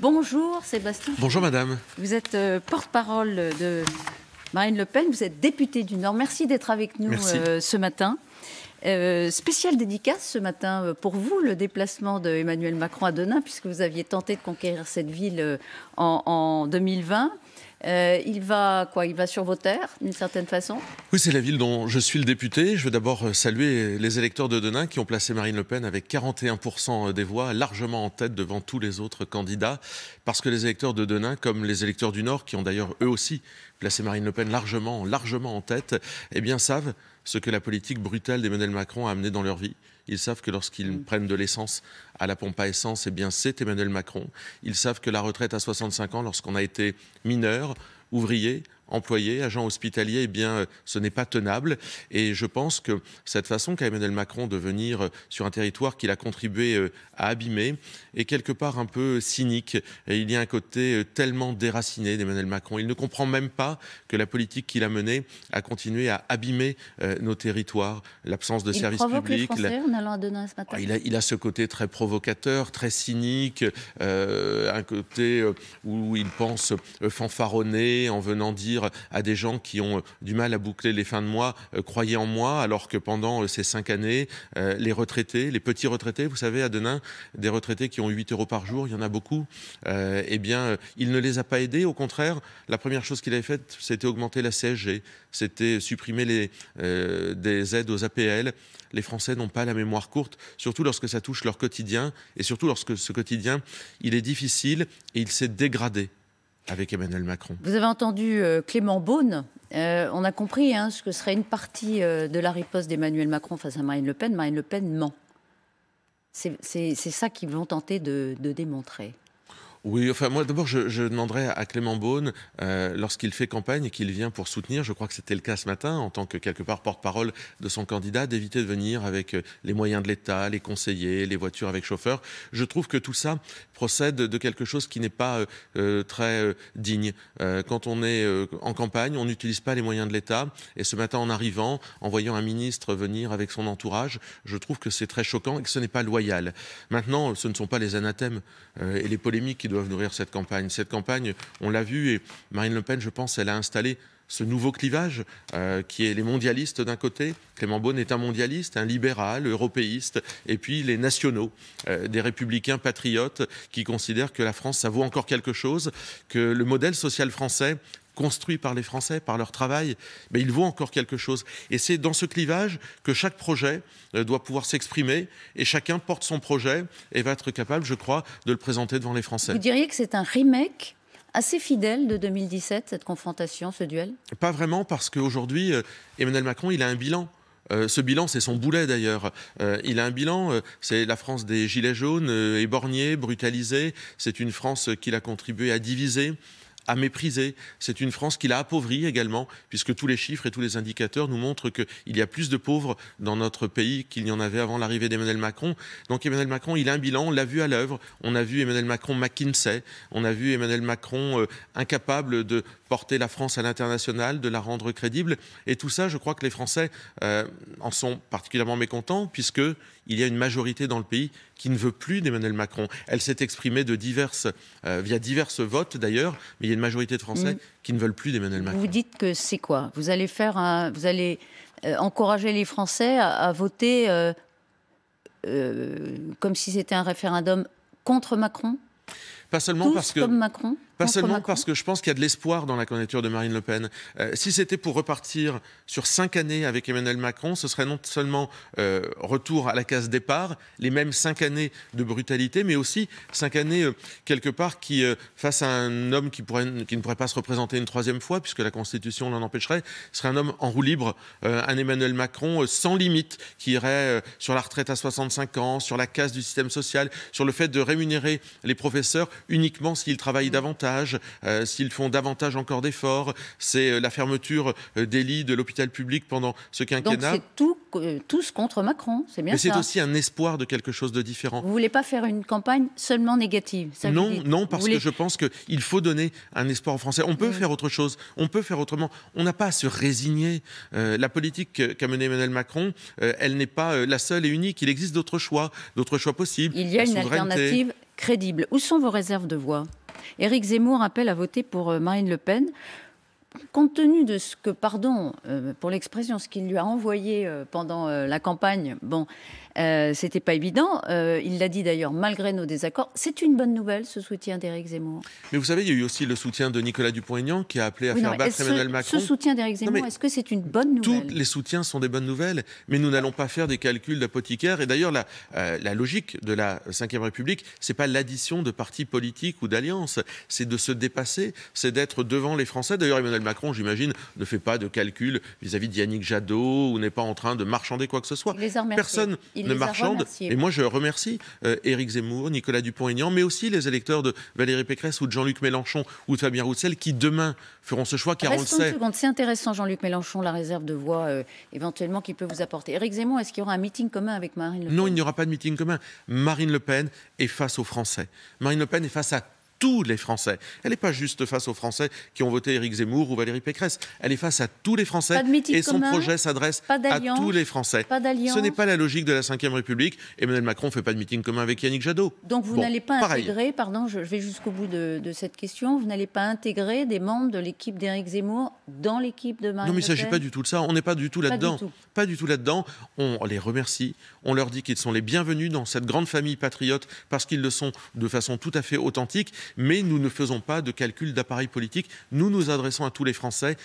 Bonjour Sébastien. Bonjour Madame. Vous êtes euh, porte-parole de Marine Le Pen, vous êtes députée du Nord. Merci d'être avec nous euh, ce matin. Euh, spéciale dédicace ce matin pour vous, le déplacement d'Emmanuel Emmanuel Macron à Denain, puisque vous aviez tenté de conquérir cette ville en 2020. Euh, il va Il va sur vos terres, d'une certaine façon Oui, c'est la ville dont je suis le député. Je veux d'abord euh, saluer les électeurs de Denain qui ont placé Marine Le Pen avec 41% euh, des voix, largement en tête devant tous les autres candidats, parce que les électeurs de Denain, comme les électeurs du Nord, qui ont d'ailleurs eux aussi placé Marine Le Pen largement, largement en tête, eh bien savent ce que la politique brutale d'Emmanuel Macron a amené dans leur vie. Ils savent que lorsqu'ils mm. prennent de l'essence à la pompe à essence, et eh bien c'est Emmanuel Macron. Ils savent que la retraite à 65 ans, lorsqu'on a été mineur, ouvrier, Employé, agents hospitaliers, eh bien, euh, ce n'est pas tenable. Et je pense que cette façon qu'a Emmanuel Macron de venir euh, sur un territoire qu'il a contribué euh, à abîmer est quelque part un peu cynique. il y a un côté tellement déraciné d'Emmanuel Macron. Il ne comprend même pas que la politique qu'il a menée a continué à abîmer nos territoires, l'absence de services publics. en allant à Il, a, ce côté très provocateur, très cynique, un côté où il pense fanfaronner en venant dire à des gens qui ont euh, du mal à boucler les fins de mois, euh, croyez en moi, alors que pendant euh, ces cinq années, les retraités, les petits retraités, vous savez, à Denain, des retraités qui ont 8 euros par jour, il y en a beaucoup, eh bien, il ne les a pas aidés. Au contraire, la première chose qu'il avait faite, c'était augmenter la CSG, c'était supprimer les, des aides aux APL. Les Français n'ont pas la mémoire courte, surtout lorsque ça touche leur quotidien, et surtout lorsque ce quotidien, il est difficile et il s'est dégradé avec Emmanuel Macron. Vous avez entendu euh, Clément Beaune. Euh, on a compris hein, ce que serait une partie euh, de la riposte d'Emmanuel Macron face à Marine Le Pen. Marine Le Pen ment. C'est ça qu'ils vont tenter de démontrer. Oui, enfin moi d'abord je, je, à Clément Beaune, euh, lorsqu'il fait campagne et qu'il vient pour soutenir, je crois que c'était le cas ce matin, en tant que quelque part porte-parole de son candidat, d'éviter de venir avec euh, les moyens de l'État, les conseillers, les voitures avec chauffeur. Je trouve que tout ça procède de quelque chose qui n'est pas euh, très digne. quand on est en campagne, on n'utilise pas les moyens de l'État et ce matin en arrivant, en voyant un ministre venir avec son entourage, je trouve que c'est très choquant et que ce n'est pas loyal. Maintenant, ce ne sont pas les anathèmes et les polémiques qui doivent nourrir cette campagne. Cette campagne, on l'a vu, et Marine Le Pen, je pense, elle a installé ce nouveau clivage euh, qui est les mondialistes d'un côté, Clément Beaune est un mondialiste, un libéral, européiste, et puis les nationaux, euh, des républicains patriotes qui considèrent que la France, ça vaut encore quelque chose, que le modèle social français construit par les Français, par leur travail, mais il vaut encore quelque chose. Et c'est dans ce clivage que chaque projet euh, doit pouvoir s'exprimer et chacun porte son projet et va être capable, je crois, de le présenter devant les Français. Vous diriez que c'est un remake assez fidèle de 2017, cette confrontation, ce duel Pas vraiment, parce qu'aujourd'hui, euh, Emmanuel Macron, il a un bilan. Euh, ce bilan, c'est son boulet d'ailleurs. il a un bilan, c'est la France des Gilets jaunes, éborgnée, brutalisée. C'est une France qu'il a contribué à diviser, à mépriser. C'est une France qui l'a appauvrie également, puisque tous les chiffres et tous les indicateurs nous montrent qu'il y a plus de pauvres dans notre pays qu'il n'y en avait avant l'arrivée d'Emmanuel Macron. Donc Emmanuel Macron, il a un bilan, on l'a vu à l'œuvre. On a vu Emmanuel Macron McKinsey, on a vu Emmanuel Macron euh, incapable de porter la France à l'international, de la rendre crédible. Et tout ça, je crois que les Français euh, en sont particulièrement mécontents, puisqu'il y a une majorité dans le pays qui ne veut plus d'Emmanuel Macron. Elle s'est exprimée euh, via diverses votes d'ailleurs, mais il y a une majorité de Français mm. qui ne veulent plus d'Emmanuel Macron. Vous dites que c'est quoi Vous allez faire vous allez euh, encourager les Français à, voter euh, comme si c'était un référendum contre Macron Pas seulement parce que comme Macron pas seulement parce que je pense qu'il y a de l'espoir dans la candidature de Marine Le Pen. Euh, si c'était pour repartir sur cinq années avec Emmanuel Macron, ce serait non seulement euh, retour à la case départ, les mêmes cinq années de brutalité, mais aussi cinq années euh, quelque part qui, face à un homme qui, pourrait, qui, ne pourrait pas se représenter une troisième fois, puisque la Constitution l'en empêcherait, serait un homme en roue libre, un Emmanuel Macron sans limite, qui irait sur la retraite à 65 ans, sur la casse du système social, sur le fait de rémunérer les professeurs uniquement s'ils travaillent davantage euh, s'ils font davantage encore d'efforts, c'est euh, la fermeture euh, des lits de l'hôpital public pendant ce quinquennat. Donc c'est tout, tous contre Macron, c'est bien Mais c'est aussi un espoir de quelque chose de différent. Vous voulez pas faire une campagne seulement négative Non, non, parce que je pense qu'il faut donner un espoir aux Français. On peut mm. faire autre chose, on peut faire autrement. On n'a pas à se résigner. la politique qu'a menée Emmanuel Macron, elle n'est pas la seule et unique. Il existe d'autres choix, d'autres choix possibles. Il y a une alternative crédible. Où sont vos réserves de voix Éric Zemmour appelle à voter pour euh, Marine Le Pen compte tenu de ce que, pardon euh, pour l'expression, ce qu'il lui a envoyé euh, pendant euh, la campagne, bon, c'était pas évident. il l'a dit d'ailleurs, malgré nos désaccords, c'est une bonne nouvelle ce soutien d'Éric Zemmour. Mais vous savez, il y a eu aussi le soutien de Nicolas Dupont-Aignan qui a appelé à faire battre Emmanuel Macron. Ce soutien d'Éric Zemmour, est-ce que c'est une bonne nouvelle Tous les soutiens sont des bonnes nouvelles, mais nous n'allons pas faire des calculs d'apothicaire. Et d'ailleurs, la, logique de la Ve République, c'est pas l'addition de partis politiques ou d'alliances, c'est de se dépasser, c'est d'être devant les Français. D'ailleurs, Macron, j'imagine, ne fait pas de calcul vis-à-vis d'Yannick Jadot ou n'est pas en train de marchander quoi que ce soit. Personne ne marchande. Et moi, je remercie euh, Éric Zemmour, Nicolas Dupont-Aignan, mais aussi les électeurs de Valérie Pécresse ou de Jean-Luc Mélenchon ou de Fabien Roussel qui, demain, feront ce choix, car C'est intéressant, Jean-Luc Mélenchon, la réserve de voix euh, éventuellement qu'il peut vous apporter. Éric Zemmour, est-ce qu'il y aura un meeting commun avec Marine Le Pen Non, il n'y aura pas de meeting commun. Marine Le Pen est face aux Français. Marine Le Pen est face à tous les Français. Elle n'est pas juste face aux Français qui ont voté Éric Zemmour ou Valérie Pécresse. Elle est face à tous les Français et son projet s'adresse à tous les Français. Ce n'est pas la logique de la Ve République. Emmanuel Macron ne fait pas de meeting commun avec Yannick Jadot. Donc vous n'allez pas intégrer, pardon, je vais jusqu'au bout de, cette question, vous n'allez pas intégrer des membres de l'équipe d'Éric Zemmour dans l'équipe de Marine Non, mais il ne s'agit pas du tout de ça. On n'est pas du tout là-dedans. Pas du tout là-dedans. On les remercie. On leur dit qu'ils sont les bienvenus dans cette grande famille patriote parce qu'ils le sont de façon tout à fait authentique mais nous ne faisons pas de calcul d'appareil politique. Nous nous adressons à tous les Français,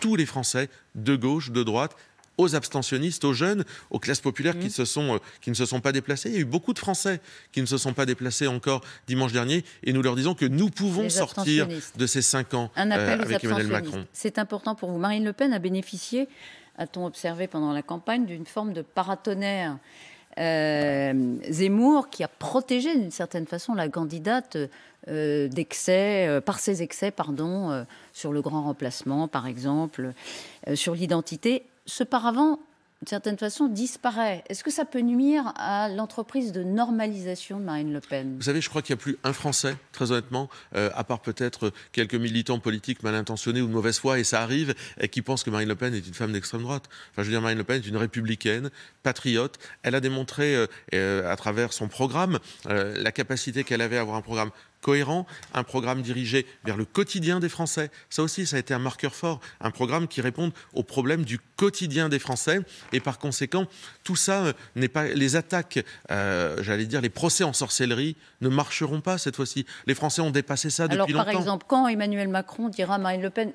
tous les Français, de gauche, de droite, aux abstentionnistes, aux jeunes, aux classes populaires qui, mmh. se sont, euh, qui ne se sont pas déplacés. Il y a eu beaucoup de Français qui ne se sont pas déplacés encore dimanche dernier et nous leur disons que nous pouvons sortir de ces cinq ans Un appel euh, avec Emmanuel Macron. C'est important pour vous. Marine Le Pen a bénéficié, a-t-on observé pendant la campagne, d'une forme de paratonnerre euh, Zemmour qui a protégé d'une certaine façon la candidate euh, d'excès, euh, par ses excès, pardon, sur le grand remplacement par exemple, sur l'identité. Ce paravent d'une certaine façon, disparaît. Est-ce que ça peut nuire à l'entreprise de normalisation de Marine Le Pen Vous savez, je crois qu'il n'y a plus un Français, très honnêtement, euh, à part peut-être quelques militants politiques mal intentionnés ou de mauvaise foi, et ça arrive, et qui pensent que Marine Le Pen est une femme d'extrême droite. Enfin, je veux dire, Marine Le Pen est une républicaine, patriote. Elle a démontré, euh, euh, à travers son programme, la capacité qu'elle avait à avoir un programme cohérent, un programme dirigé vers le quotidien des Français. Ça aussi, ça a été un marqueur fort, un programme qui répond aux problèmes du quotidien des Français. Et par conséquent, tout ça euh, n'est pas. Les attaques, euh, j'allais dire, les procès en sorcellerie ne marcheront pas cette fois-ci. Les Français ont dépassé ça depuis longtemps. Alors, par exemple, quand Emmanuel Macron dira Marine Le Pen,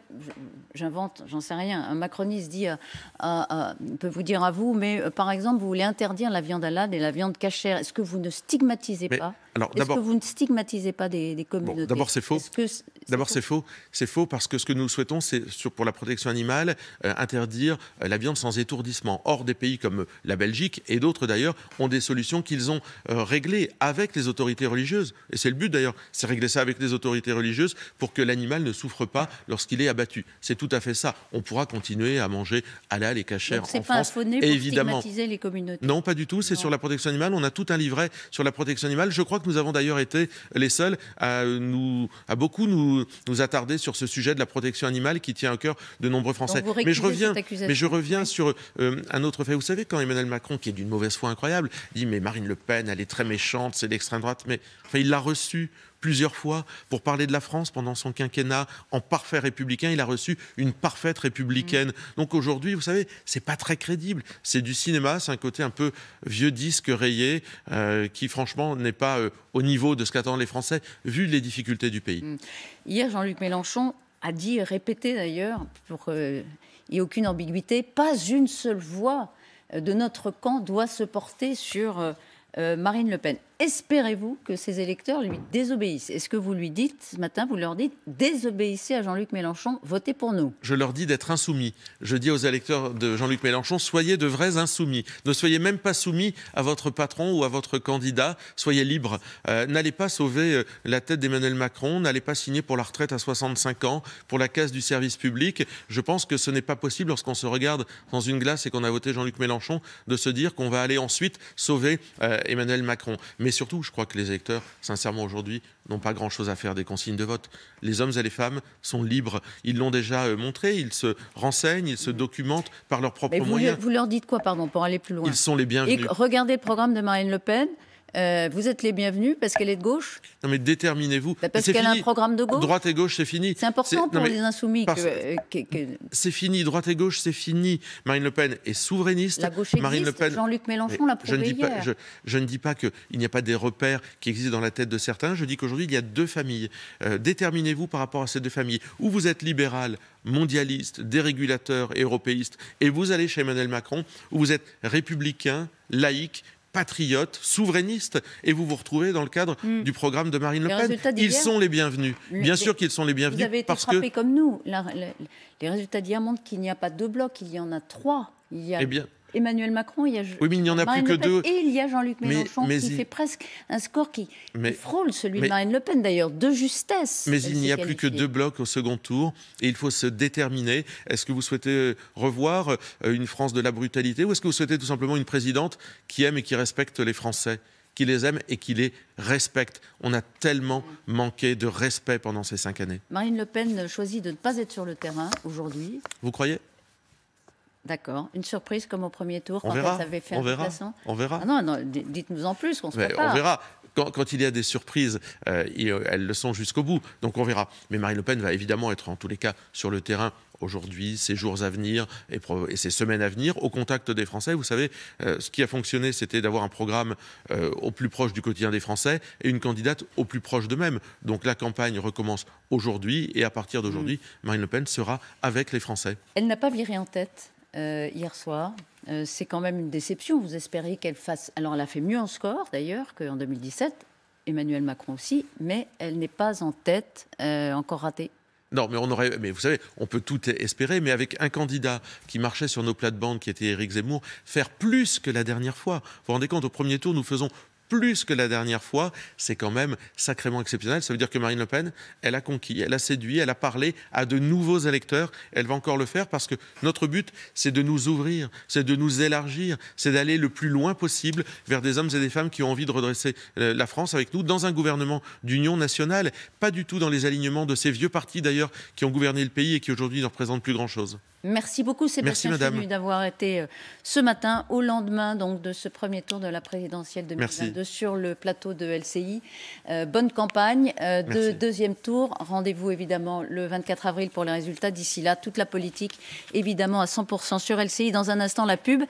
j'invente, j'en sais rien, un macroniste dit, euh, peut vous dire à vous, mais par exemple, vous voulez interdire la viande halal et la viande cachère. Est-ce que vous ne stigmatisez pas est-ce que vous ne stigmatisez pas des, communautés D'abord, c'est faux. D'abord, c'est faux. C'est faux parce que ce que nous souhaitons, c'est pour la protection animale, euh, interdire euh, la viande sans étourdissement. Or, des pays comme euh, la Belgique et d'autres d'ailleurs ont des solutions qu'ils ont réglées avec les autorités religieuses. Et c'est le but d'ailleurs, c'est régler ça avec les autorités religieuses pour que l'animal ne souffre pas lorsqu'il est abattu. C'est tout à fait ça. On pourra continuer à manger halal et cachère en pas France. Pour évidemment. les communautés. Non, pas du tout. C'est sur la protection animale. On a tout un livret sur la protection animale. Je crois que nous avons d'ailleurs été les seuls à, nous, à beaucoup nous nous, attarder sur ce sujet de la protection animale qui tient à cœur de nombreux Français. Mais je reviens, mais je reviens sur euh, un autre fait. Vous savez, quand Emmanuel Macron, qui est d'une mauvaise foi incroyable, dit mais Marine Le Pen, elle est très méchante, c'est l'extrême droite, mais enfin, il l'a reçue plusieurs fois pour parler de la France pendant son quinquennat en parfait républicain. Il a reçu une parfaite républicaine. Mm. Donc aujourd'hui, vous savez, c'est pas très crédible. C'est du cinéma, c'est un côté un peu vieux disque rayé euh, qui, franchement, n'est pas euh, au niveau de ce qu'attendent les Français vu les difficultés du pays. Mm. Hier, Jean-Luc Mélenchon a dit, répété d'ailleurs, pour qu'il euh, n'y ait aucune ambiguïté, pas une seule voix de notre camp doit se porter sur Marine Le Pen espérez-vous que ces électeurs lui désobéissent Est-ce que vous lui dites ce matin, vous leur dites désobéissez à Jean-Luc Mélenchon, votez pour nous Je leur dis d'être insoumis. Je dis aux électeurs de Jean-Luc Mélenchon, soyez de vrais insoumis. Ne soyez même pas soumis à votre patron ou à votre candidat, soyez libres. Euh, n'allez pas sauver euh, la tête d'Emmanuel Macron, n'allez pas signer pour la retraite à 65 ans, pour la caisse du service public. Je pense que ce n'est pas possible lorsqu'on se regarde dans une glace et qu'on a voté Jean-Luc Mélenchon de se dire qu'on va aller ensuite sauver euh, Emmanuel Macron. Mais surtout, je crois que les électeurs, sincèrement aujourd'hui, n'ont pas grand-chose à faire des consignes de vote. Les hommes et les femmes sont libres. Ils l'ont déjà euh, montré, ils se renseignent, ils se documentent par leurs propres moyens. vous leur dites quoi, pardon, pour aller plus loin Ils sont les bienvenus. Et regardez le programme de Marine Le Pen. Euh, vous êtes les bienvenus parce qu'elle est de gauche Non mais déterminez-vous. Bah, parce qu'elle a un programme de gauche Droite et gauche, c'est fini. C'est important pour les insoumis. Euh, c'est fini, droite et gauche, c'est fini. Marine Le Pen est souverainiste. La gauche Marine Jean-Luc Mélenchon l'a prouvé je ne dis Pas, je, qu'il n'y a pas des repères qui existent dans la tête de certains, je dis qu'aujourd'hui, il y a deux familles. Euh, déterminez-vous par rapport à ces deux familles. Ou vous êtes libéral, mondialiste, dérégulateur, européiste, et vous allez chez Emmanuel Macron, ou vous êtes républicain, laïque patriotes, souverainistes, et vous vous retrouvez dans le cadre mm. du programme de Marine Le Pen. Ils sont les bienvenus. Bien sûr qu'ils sont les bienvenus. Vous avez été parce que... comme nous. les résultats d'hier montrent qu'il n'y a pas deux blocs, il y en a trois. Il y a eh Emmanuel Macron, il y a oui, il n'y en a plus que deux. Et il y a Jean-Luc Mélenchon qui fait presque un score qui, qui frôle celui de Marine Le Pen d'ailleurs, de justesse. Mais il n'y a plus que deux blocs au second tour et il faut se déterminer. Est-ce que vous souhaitez euh, revoir euh, une France de la brutalité ou est-ce que vous souhaitez tout simplement une présidente qui aime et qui respecte les Français qui les aime et qui les respecte. On a tellement manqué de respect pendant ces cinq années. Marine Le Pen choisit de ne pas être sur le terrain aujourd'hui. Vous croyez D'accord. Une surprise comme au premier tour, quand verra, elle savait faire on verra, On verra. Ah non, dites-nous en plus, se On verra. Quand, il y a des surprises, euh, elles le sont jusqu'au bout. Donc on verra. Mais Marine Le Pen va évidemment être en tous les cas sur le terrain aujourd'hui, ces jours à venir et, et, ces semaines à venir, au contact des Français. Vous savez, euh, ce qui a fonctionné, c'était d'avoir un programme euh, au plus proche du quotidien des Français et une candidate au plus proche d'eux-mêmes. Donc la campagne recommence aujourd'hui et à partir d'aujourd'hui, mm. Marine Le Pen sera avec les Français. Elle n'a pas viré en tête euh, hier soir. Euh, c'est quand même une déception. Vous espériez qu'elle fasse. Alors, elle a fait mieux en score, d'ailleurs, qu'en 2017. Emmanuel Macron aussi, mais elle n'est pas en tête, euh, encore ratée. Non, mais on aurait, mais vous savez, on peut tout espérer, mais avec un candidat qui marchait sur nos plates-bandes, qui était Éric Zemmour, faire plus que la dernière fois. Vous vous rendez compte, au premier tour, nous faisons plus que la dernière fois, c'est quand même sacrément exceptionnel. Ça veut dire que Marine Le Pen, elle a conquis, elle a séduit, elle a parlé à de nouveaux électeurs. Elle va encore le faire parce que notre but, c'est de nous ouvrir, c'est de nous élargir, c'est d'aller le plus loin possible vers des hommes et des femmes qui ont envie de redresser euh, la France avec nous dans un gouvernement d'union nationale, pas du tout dans les alignements de ces vieux partis d'ailleurs qui ont gouverné le pays et qui aujourd'hui ne représentent plus grand-chose. Merci beaucoup Sébastien d'avoir été euh, ce matin au lendemain donc de ce premier tour de la présidentielle 2022 sur le plateau de LCI. Euh, bonne campagne euh, de deuxième tour. Rendez-vous évidemment le 24 avril pour les résultats. D'ici là, toute la politique évidemment à 100% sur LCI. Dans un instant, la pub.